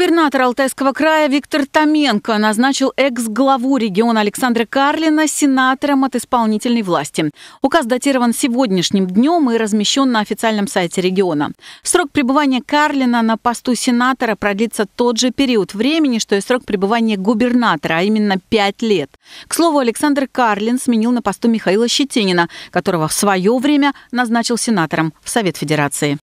Губернатор Алтайского края Виктор Томенко назначил экс-главу региона Александра Карлина сенатором от исполнительной власти. Указ датирован сегодняшним днем и размещен на официальном сайте региона. Срок пребывания Карлина на посту сенатора продлится тот же период времени, что и срок пребывания губернатора, а именно пять лет. К слову, Александр Карлин сменил на посту Михаила Щетинина, которого в свое время назначил сенатором в Совет Федерации.